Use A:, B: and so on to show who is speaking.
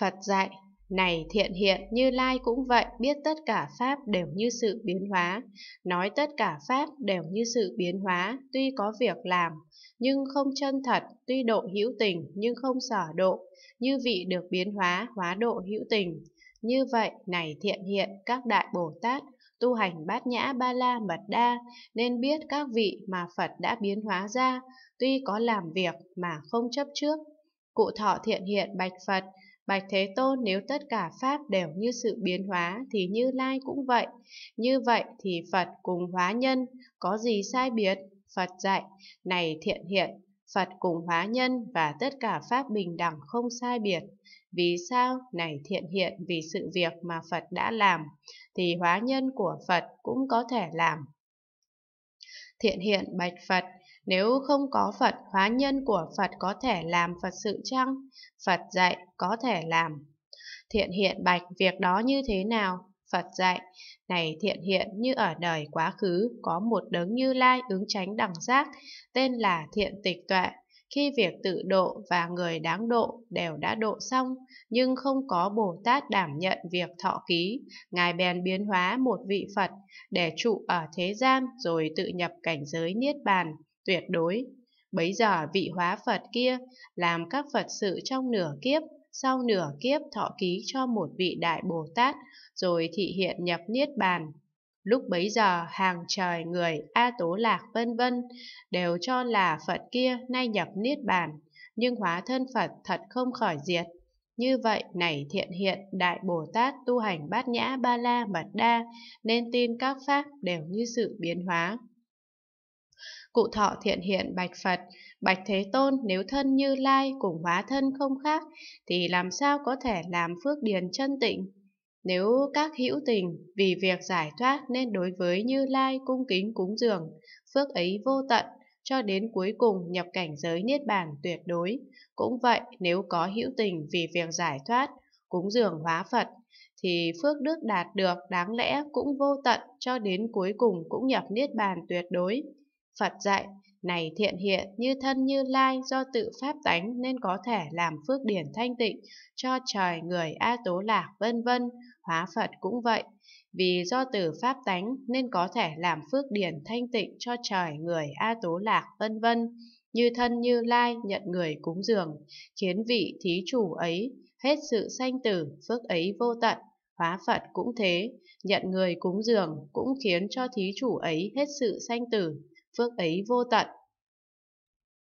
A: Phật dạy, này thiện hiện như lai cũng vậy, biết tất cả pháp đều như sự biến hóa, nói tất cả pháp đều như sự biến hóa, tuy có việc làm, nhưng không chân thật, tuy độ hữu tình nhưng không sở độ, như vị được biến hóa, hóa độ hữu tình. Như vậy, này thiện hiện các đại Bồ Tát, tu hành bát nhã ba la mật đa, nên biết các vị mà Phật đã biến hóa ra, tuy có làm việc mà không chấp trước. Cụ thọ thiện hiện bạch Phật, Bạch Thế Tôn nếu tất cả Pháp đều như sự biến hóa thì Như Lai cũng vậy. Như vậy thì Phật cùng hóa nhân có gì sai biệt? Phật dạy, này thiện hiện, Phật cùng hóa nhân và tất cả Pháp bình đẳng không sai biệt. Vì sao này thiện hiện vì sự việc mà Phật đã làm, thì hóa nhân của Phật cũng có thể làm. Thiện hiện bạch Phật, nếu không có Phật, hóa nhân của Phật có thể làm Phật sự chăng? Phật dạy có thể làm. Thiện hiện bạch việc đó như thế nào? Phật dạy, này thiện hiện như ở đời quá khứ có một đấng như lai ứng tránh đẳng giác, tên là thiện tịch tuệ. Khi việc tự độ và người đáng độ đều đã độ xong, nhưng không có Bồ Tát đảm nhận việc thọ ký, Ngài bèn biến hóa một vị Phật để trụ ở thế gian rồi tự nhập cảnh giới Niết Bàn tuyệt đối. Bấy giờ vị hóa Phật kia làm các Phật sự trong nửa kiếp, sau nửa kiếp thọ ký cho một vị đại Bồ Tát, rồi thị hiện nhập Niết Bàn. Lúc bấy giờ hàng trời người A Tố Lạc vân vân đều cho là Phật kia nay nhập Niết Bàn, nhưng hóa thân Phật thật không khỏi diệt. Như vậy này thiện hiện Đại Bồ Tát tu hành bát nhã ba la mật đa nên tin các pháp đều như sự biến hóa. Cụ thọ thiện hiện bạch Phật, bạch Thế Tôn nếu thân như lai cùng hóa thân không khác, thì làm sao có thể làm phước điền chân tịnh? Nếu các hữu tình vì việc giải thoát nên đối với Như Lai cung kính cúng dường, phước ấy vô tận, cho đến cuối cùng nhập cảnh giới niết bàn tuyệt đối. Cũng vậy, nếu có hữu tình vì việc giải thoát, cúng dường hóa Phật, thì phước đức đạt được đáng lẽ cũng vô tận cho đến cuối cùng cũng nhập niết bàn tuyệt đối. Phật dạy, này thiện hiện như thân như lai do tự pháp tánh nên có thể làm phước điển thanh tịnh cho trời người a tố lạc vân vân, hóa Phật cũng vậy. Vì do tự pháp tánh nên có thể làm phước điển thanh tịnh cho trời người a tố lạc vân vân, như thân như lai nhận người cúng dường, khiến vị thí chủ ấy hết sự sanh tử, phước ấy vô tận. Hóa Phật cũng thế, nhận người cúng dường cũng khiến cho thí chủ ấy hết sự sanh tử, phước ấy vô tận